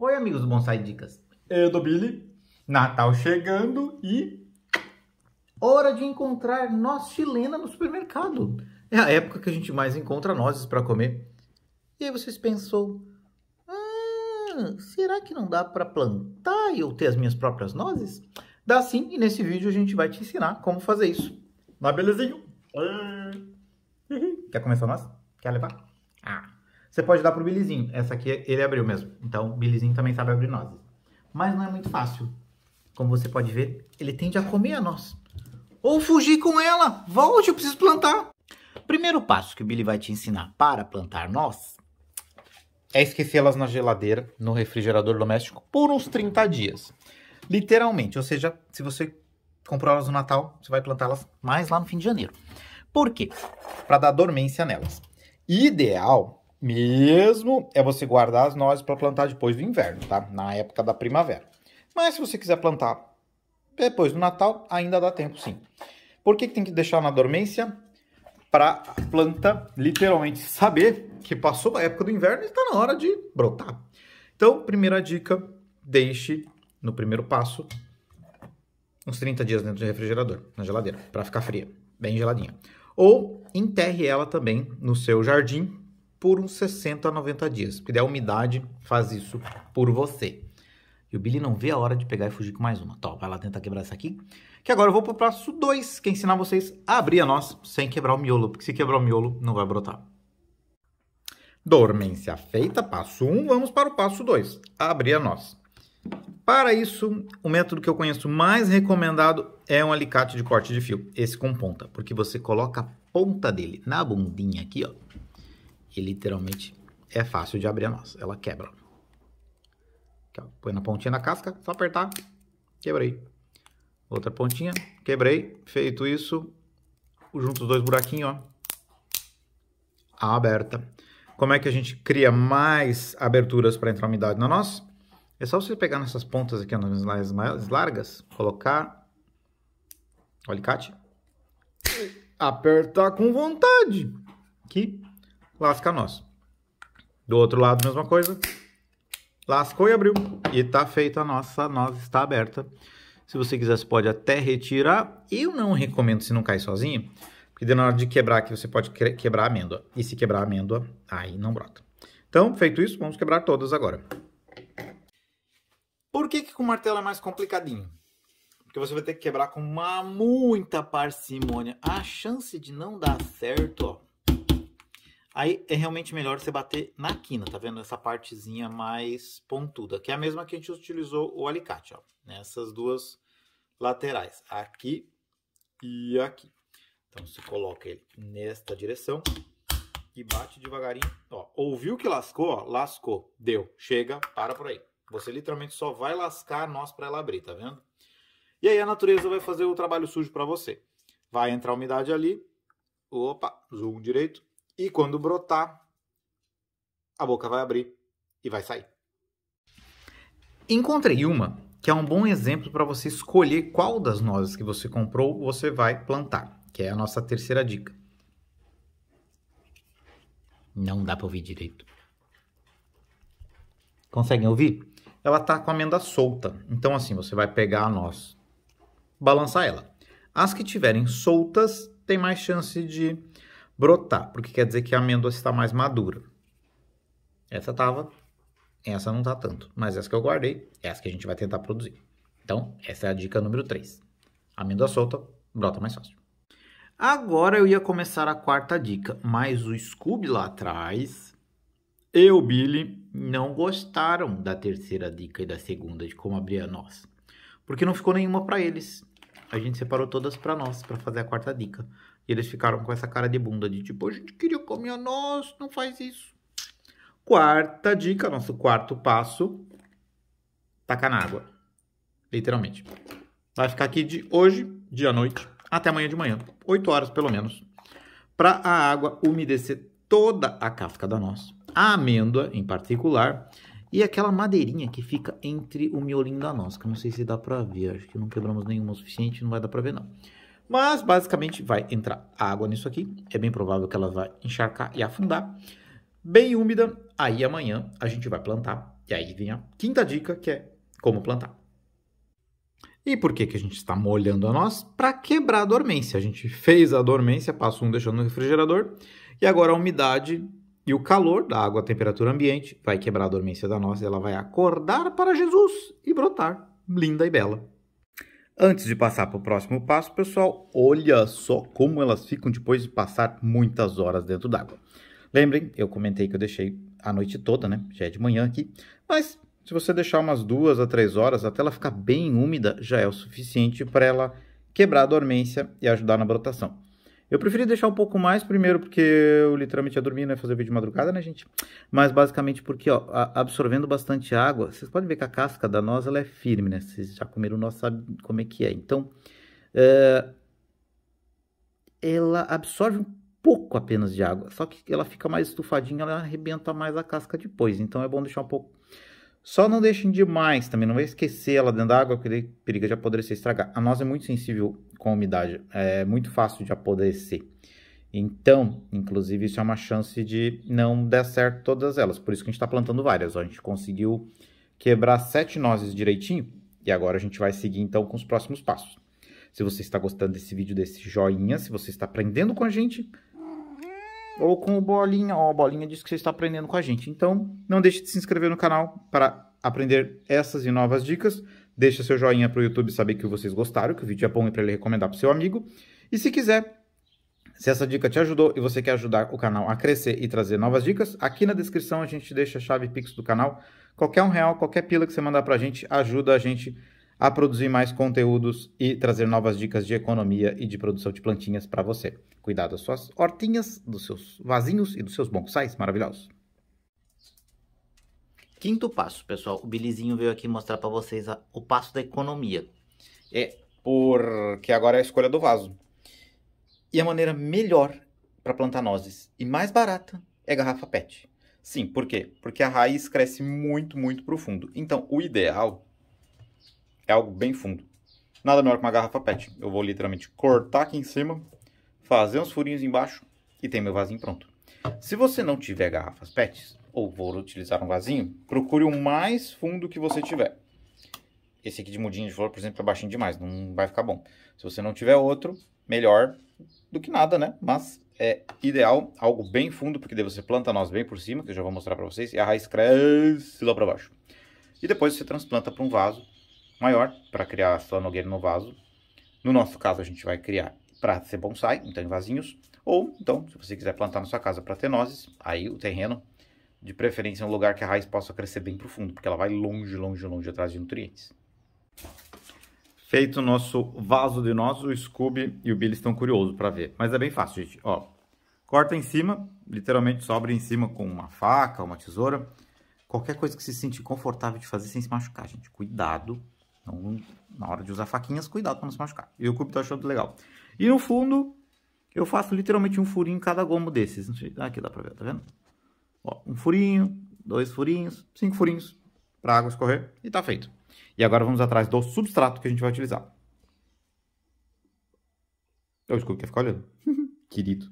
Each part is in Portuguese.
Oi, amigos do Bonsai Dicas. Eu do Billy. Natal chegando e. Hora de encontrar noz chilena no supermercado. É a época que a gente mais encontra nozes para comer. E aí vocês pensou: ah, será que não dá para plantar e eu ter as minhas próprias nozes? Dá sim, e nesse vídeo a gente vai te ensinar como fazer isso. Na belezinho? Quer começar nós? Quer levar? Você pode dar pro Billyzinho. Essa aqui ele abriu mesmo. Então, o também sabe abrir nozes. Mas não é muito fácil. Como você pode ver, ele tende a comer a noz. Ou fugir com ela. Volte, eu preciso plantar. Primeiro passo que o Billy vai te ensinar para plantar nós é esquecê-las na geladeira, no refrigerador doméstico, por uns 30 dias. Literalmente, ou seja, se você comprou elas no Natal, você vai plantá-las mais lá no fim de janeiro. Por quê? Para dar dormência nelas. Ideal mesmo é você guardar as nozes para plantar depois do inverno, tá? Na época da primavera. Mas se você quiser plantar depois do Natal, ainda dá tempo sim. Por que, que tem que deixar na dormência? Para a planta literalmente saber que passou a época do inverno e está na hora de brotar. Então, primeira dica, deixe no primeiro passo uns 30 dias dentro do refrigerador, na geladeira, para ficar fria, bem geladinha. Ou enterre ela também no seu jardim, por uns 60 a 90 dias. Porque daí a umidade faz isso por você. E o Billy não vê a hora de pegar e fugir com mais uma. Tá, vai lá tentar quebrar essa aqui. Que agora eu vou pro passo 2, que é ensinar vocês a abrir a noz sem quebrar o miolo. Porque se quebrar o miolo, não vai brotar. Dormência feita, passo 1. Um, vamos para o passo 2, abrir a noz. Para isso, o método que eu conheço mais recomendado é um alicate de corte de fio. Esse com ponta, porque você coloca a ponta dele na bundinha aqui, ó. E literalmente é fácil de abrir a nossa. Ela quebra. Põe na pontinha da casca, só apertar, quebrei. Outra pontinha, quebrei. Feito isso, junto os dois buraquinhos, ó. Aberta. Como é que a gente cria mais aberturas para entrar umidade na nossa? É só você pegar nessas pontas aqui, nas mais largas, colocar o alicate, apertar com vontade, que lá fica nosso. Do outro lado, mesma coisa. Lascou e abriu. E tá feita a nossa noz, está aberta. Se você quiser, você pode até retirar. Eu não recomendo se não cair sozinho, porque na hora de quebrar aqui, você pode quebrar a amêndoa. E se quebrar a amêndoa, aí não brota. Então, feito isso, vamos quebrar todas agora. Por que, que com martelo é mais complicadinho? Porque você vai ter que quebrar com uma muita parcimônia. A chance de não dar certo, ó, Aí é realmente melhor você bater na quina, tá vendo? Essa partezinha mais pontuda, que é a mesma que a gente utilizou o alicate, ó. Nessas né? duas laterais, aqui e aqui. Então você coloca ele nesta direção e bate devagarinho. Ó, ouviu que lascou? Ó, lascou, deu, chega, para por aí. Você literalmente só vai lascar nós para ela abrir, tá vendo? E aí a natureza vai fazer o trabalho sujo para você. Vai entrar umidade ali, opa, zoom direito, e quando brotar, a boca vai abrir e vai sair. Encontrei uma que é um bom exemplo para você escolher qual das nozes que você comprou você vai plantar, que é a nossa terceira dica. Não dá para ouvir direito. Conseguem ouvir? Ela tá com a amenda solta. Então assim, você vai pegar a noz, balançar ela. As que tiverem soltas têm mais chance de brotar, porque quer dizer que a amêndoa está mais madura. Essa estava, essa não está tanto, mas essa que eu guardei, é essa que a gente vai tentar produzir. Então, essa é a dica número 3. Amêndoa solta, brota mais fácil. Agora eu ia começar a quarta dica, mas o Scooby lá atrás e o Billy não gostaram da terceira dica e da segunda de como abrir a noz, porque não ficou nenhuma para eles. A gente separou todas para nós para fazer a quarta dica. E eles ficaram com essa cara de bunda de tipo, a gente queria comer a nós, não faz isso. Quarta dica, nosso quarto passo, tacar na água. Literalmente. Vai ficar aqui de hoje, de à noite, até amanhã de manhã, oito horas pelo menos, para a água umedecer toda a casca da noz, a amêndoa em particular, e aquela madeirinha que fica entre o miolinho da noz, que eu não sei se dá para ver, acho que não quebramos nenhuma o suficiente, não vai dar para ver não. Mas basicamente vai entrar água nisso aqui. É bem provável que ela vai encharcar e afundar. Bem úmida, aí amanhã a gente vai plantar. E aí vem a quinta dica que é como plantar. E por que, que a gente está molhando a nós? Para quebrar a dormência. A gente fez a dormência, passou um deixando no refrigerador. E agora a umidade e o calor da água à temperatura ambiente vai quebrar a dormência da nossa e ela vai acordar para Jesus e brotar, linda e bela. Antes de passar para o próximo passo, pessoal, olha só como elas ficam depois de passar muitas horas dentro d'água. Lembrem, eu comentei que eu deixei a noite toda, né? Já é de manhã aqui, mas se você deixar umas duas a três horas, até ela ficar bem úmida, já é o suficiente para ela quebrar a dormência e ajudar na brotação. Eu preferi deixar um pouco mais, primeiro porque eu literalmente ia é dormir, né? fazer vídeo de madrugada, né, gente? Mas basicamente porque, ó, absorvendo bastante água, vocês podem ver que a casca da noz, ela é firme, né? Vocês já comeram noz, sabem como é que é. Então, é... ela absorve um pouco apenas de água, só que ela fica mais estufadinha, ela arrebenta mais a casca depois. Então, é bom deixar um pouco só não deixem demais também, não vai esquecer ela dentro da água, porque periga de apodrecer e estragar. A noz é muito sensível com a umidade, é muito fácil de apodrecer. Então, inclusive, isso é uma chance de não dar certo todas elas. Por isso que a gente está plantando várias. Ó. A gente conseguiu quebrar sete nozes direitinho. E agora a gente vai seguir, então, com os próximos passos. Se você está gostando desse vídeo, desse joinha. Se você está aprendendo com a gente, ou com o bolinha, ou a bolinha disso que você está aprendendo com a gente. Então, não deixe de se inscrever no canal para aprender essas e novas dicas. Deixa seu joinha para o YouTube saber que vocês gostaram, que o vídeo é bom e para ele recomendar para o seu amigo. E se quiser, se essa dica te ajudou e você quer ajudar o canal a crescer e trazer novas dicas, aqui na descrição a gente deixa a chave Pix do canal. Qualquer um real, qualquer pila que você mandar para a gente ajuda a gente a a produzir mais conteúdos e trazer novas dicas de economia e de produção de plantinhas para você. Cuidado das suas hortinhas, dos seus vasinhos e dos seus bonsais maravilhosos. Quinto passo, pessoal. O Bilizinho veio aqui mostrar para vocês a, o passo da economia. É porque agora é a escolha do vaso. E a maneira melhor para plantar nozes e mais barata é garrafa PET. Sim, por quê? Porque a raiz cresce muito, muito profundo. Então, o ideal é algo bem fundo. Nada melhor que uma garrafa PET. Eu vou literalmente cortar aqui em cima, fazer uns furinhos embaixo e tem meu vasinho pronto. Se você não tiver garrafas PETs, ou vou utilizar um vasinho, procure o mais fundo que você tiver. Esse aqui de mudinho de flor, por exemplo, é baixinho demais, não vai ficar bom. Se você não tiver outro, melhor do que nada, né? Mas é ideal algo bem fundo, porque daí você planta nós bem por cima, que eu já vou mostrar para vocês, e a raiz cresce lá para baixo. E depois você transplanta para um vaso maior para criar a sua nogueira no vaso. No nosso caso, a gente vai criar para ser bonsai, então em vasinhos, ou então, se você quiser plantar na sua casa para ter nozes, aí o terreno, de preferência, é um lugar que a raiz possa crescer bem profundo, porque ela vai longe, longe, longe atrás de nutrientes. Feito o nosso vaso de nozes, o Scooby e o Billy estão curiosos para ver. Mas é bem fácil, gente. Ó, corta em cima, literalmente sobra em cima com uma faca, uma tesoura. Qualquer coisa que se sente confortável de fazer sem se machucar, gente. Cuidado então, na hora de usar faquinhas, cuidado para não se machucar. E o cubo tá achando legal. E no fundo, eu faço literalmente um furinho em cada gomo desses. Aqui dá pra ver, tá vendo? Ó, um furinho, dois furinhos, cinco furinhos pra água escorrer e tá feito. E agora vamos atrás do substrato que a gente vai utilizar. Eu desculpa, quer ficar olhando? Querido.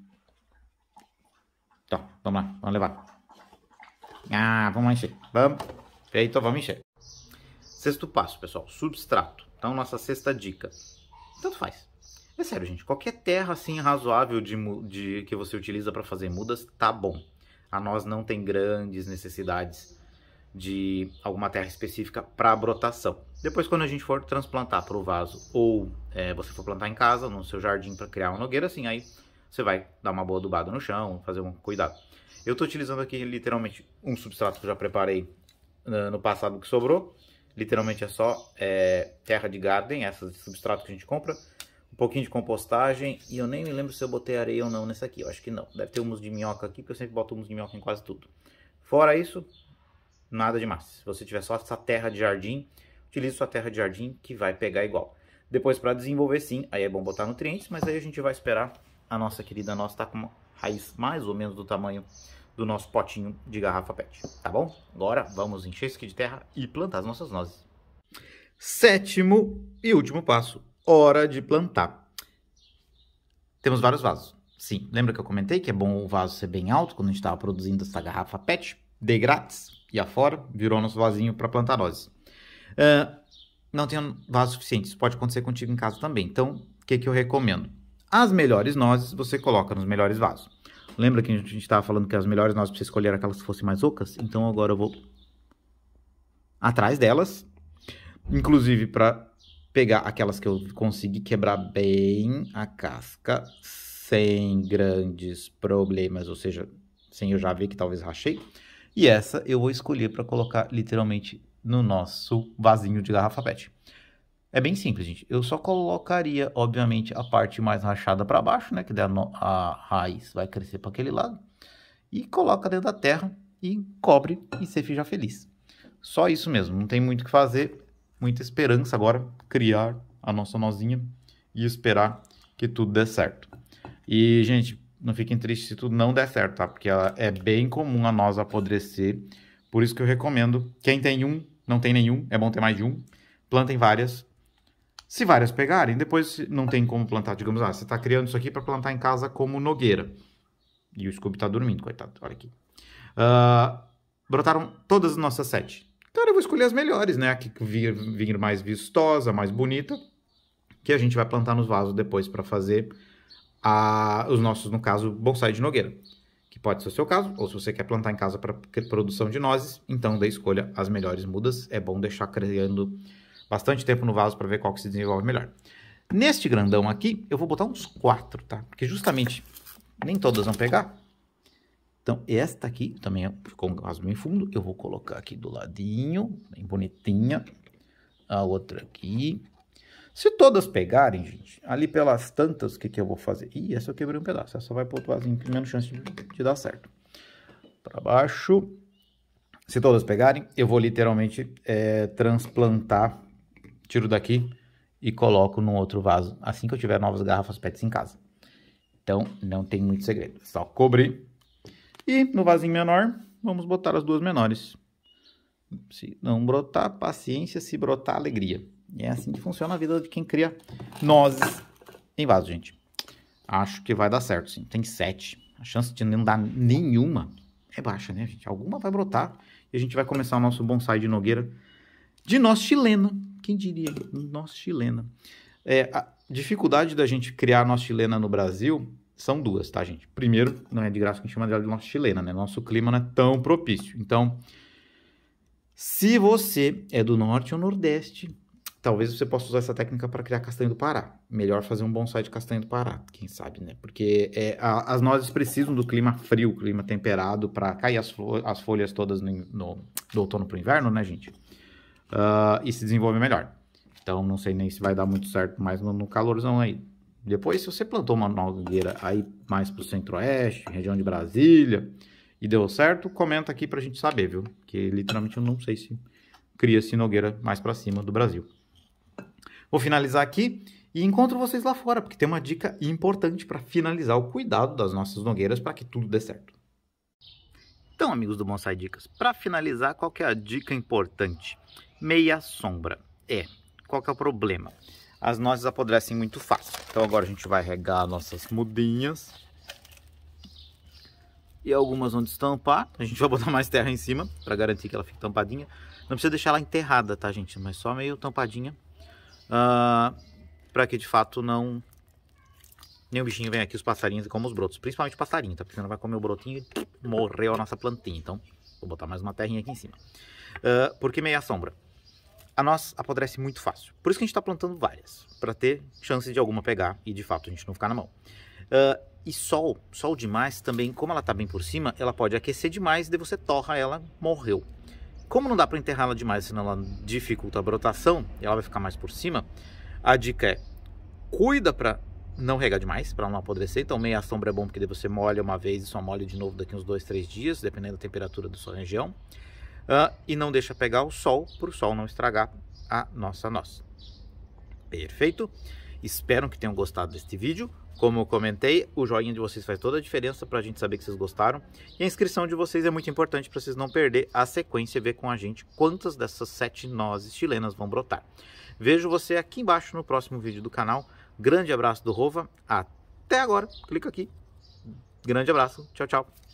Tá, vamos lá, vamos levar. Ah, vamos encher. Vamos. Feito, vamos encher. Sexto passo, pessoal, substrato. Então, nossa sexta dica. Tanto faz. É sério, gente, qualquer terra assim razoável de, de que você utiliza para fazer mudas, tá bom. A nós não tem grandes necessidades de alguma terra específica para brotação. Depois, quando a gente for transplantar para o vaso ou é, você for plantar em casa, no seu jardim, para criar uma nogueira, assim, aí você vai dar uma boa adubada no chão, fazer um cuidado. Eu estou utilizando aqui literalmente um substrato que eu já preparei uh, no passado que sobrou Literalmente é só é, terra de garden, essas substrato que a gente compra. Um pouquinho de compostagem. E eu nem me lembro se eu botei areia ou não nessa aqui. Eu acho que não. Deve ter humus de minhoca aqui, porque eu sempre boto humus de minhoca em quase tudo. Fora isso, nada demais. Se você tiver só essa terra de jardim, utilize sua terra de jardim que vai pegar igual. Depois para desenvolver sim, aí é bom botar nutrientes, mas aí a gente vai esperar a nossa querida nossa tá com uma raiz mais ou menos do tamanho do nosso potinho de garrafa PET, tá bom? Agora vamos encher isso aqui de terra e plantar as nossas nozes. Sétimo e último passo, hora de plantar. Temos vários vasos. Sim, lembra que eu comentei que é bom o vaso ser bem alto quando a gente estava produzindo essa garrafa PET? De grátis e afora, virou nosso vasinho para plantar nozes. Uh, não tenho vaso suficiente, isso pode acontecer contigo em casa também. Então, o que, que eu recomendo? As melhores nozes você coloca nos melhores vasos. Lembra que a gente estava falando que as melhores nós para você escolher eram aquelas que fossem mais ocas? Então agora eu vou atrás delas, inclusive para pegar aquelas que eu consegui quebrar bem a casca sem grandes problemas, ou seja, sem eu já ver que talvez rachei. E essa eu vou escolher para colocar literalmente no nosso vasinho de garrafa PET. É bem simples, gente. Eu só colocaria, obviamente, a parte mais rachada para baixo, né? Que daí a, raiz vai crescer para aquele lado. E coloca dentro da terra e cobre e você fica feliz. Só isso mesmo. Não tem muito o que fazer. Muita esperança agora. Criar a nossa nozinha e esperar que tudo dê certo. E, gente, não fiquem tristes se tudo não der certo, tá? Porque ela é bem comum a noz apodrecer. Por isso que eu recomendo. Quem tem um, não tem nenhum, é bom ter mais de um. Plantem várias se várias pegarem, depois não tem como plantar. Digamos, ah, você está criando isso aqui para plantar em casa como nogueira. E o Scooby está dormindo, coitado. Olha aqui. Uh, brotaram todas as nossas sete. Então eu vou escolher as melhores, né? A que vir, vir mais vistosa, mais bonita, que a gente vai plantar nos vasos depois para fazer a, os nossos, no caso, bonsai de nogueira. Que pode ser o seu caso, ou se você quer plantar em casa para produção de nozes, então dê escolha as melhores mudas. É bom deixar criando bastante tempo no vaso para ver qual que se desenvolve melhor. Neste grandão aqui, eu vou botar uns quatro, tá? Porque justamente nem todas vão pegar. Então, esta aqui também é, ficou um vaso bem fundo. Eu vou colocar aqui do ladinho, bem bonitinha. A outra aqui. Se todas pegarem, gente, ali pelas tantas, o que, que eu vou fazer? Ih, essa eu quebrei um pedaço. Essa vai pro outro vasinho, que menos chance de, de dar certo. Para baixo. Se todas pegarem, eu vou literalmente é, transplantar tiro daqui e coloco num outro vaso assim que eu tiver novas garrafas PETs em casa. Então, não tem muito segredo, é só cobrir. E no vasinho menor, vamos botar as duas menores. Se não brotar, paciência, se brotar, alegria. E é assim que funciona a vida de quem cria nozes em vaso, gente. Acho que vai dar certo, sim. Tem sete. A chance de não dar nenhuma é baixa, né, gente? Alguma vai brotar e a gente vai começar o nosso bonsai de nogueira de nós chileno. Quem diria? Nossa chilena. É, a dificuldade da gente criar nossa chilena no Brasil são duas, tá, gente? Primeiro, não é de graça que a gente chama de nossa chilena, né? Nosso clima não é tão propício. Então, se você é do norte ou nordeste, talvez você possa usar essa técnica para criar castanha do Pará. Melhor fazer um bonsai de castanha do Pará, quem sabe, né? Porque é, a, as nozes precisam do clima frio, clima temperado, para cair as, as, folhas todas no, no, do outono para o inverno, né, gente? uh, e se desenvolve melhor. Então, não sei nem se vai dar muito certo mais no, no calorzão aí. Depois, se você plantou uma nogueira aí mais pro centro-oeste, região de Brasília, e deu certo, comenta aqui pra gente saber, viu? Que literalmente eu não sei se cria-se nogueira mais para cima do Brasil. Vou finalizar aqui e encontro vocês lá fora, porque tem uma dica importante para finalizar o cuidado das nossas nogueiras para que tudo dê certo. Então, amigos do Bonsai Dicas, para finalizar, qual é a dica importante? meia sombra. É, qual que é o problema? As nozes apodrecem muito fácil. Então agora a gente vai regar nossas mudinhas. E algumas vão destampar. a gente vai botar mais terra em cima para garantir que ela fique tampadinha. Não precisa deixar ela enterrada, tá gente? Mas só meio tampadinha. Uh, ah, para que de fato não nenhum bichinho vem aqui, os passarinhos e come os brotos. Principalmente passarinho, tá? Porque senão vai comer o brotinho e morreu a nossa plantinha. Então, vou botar mais uma terrinha aqui em cima. Uh, ah, porque meia sombra a nós apodrece muito fácil. Por isso que a gente está plantando várias, para ter chance de alguma pegar e de fato a gente não ficar na mão. Uh, e sol, sol demais também, como ela está bem por cima, ela pode aquecer demais, daí você torra ela, morreu. Como não dá para enterrá-la demais, senão ela dificulta a brotação, e ela vai ficar mais por cima, a dica é, cuida para não regar demais, para não apodrecer, então meia sombra é bom porque daí você molha uma vez e só molha de novo daqui uns dois, três dias, dependendo da temperatura da sua região uh, e não deixa pegar o sol para o sol não estragar a nossa noz. Perfeito? Espero que tenham gostado deste vídeo. Como eu comentei, o joinha de vocês faz toda a diferença para a gente saber que vocês gostaram. E a inscrição de vocês é muito importante para vocês não perder a sequência e ver com a gente quantas dessas sete nozes chilenas vão brotar. Vejo você aqui embaixo no próximo vídeo do canal. Grande abraço do Rova. Até agora. Clica aqui. Grande abraço. Tchau, tchau.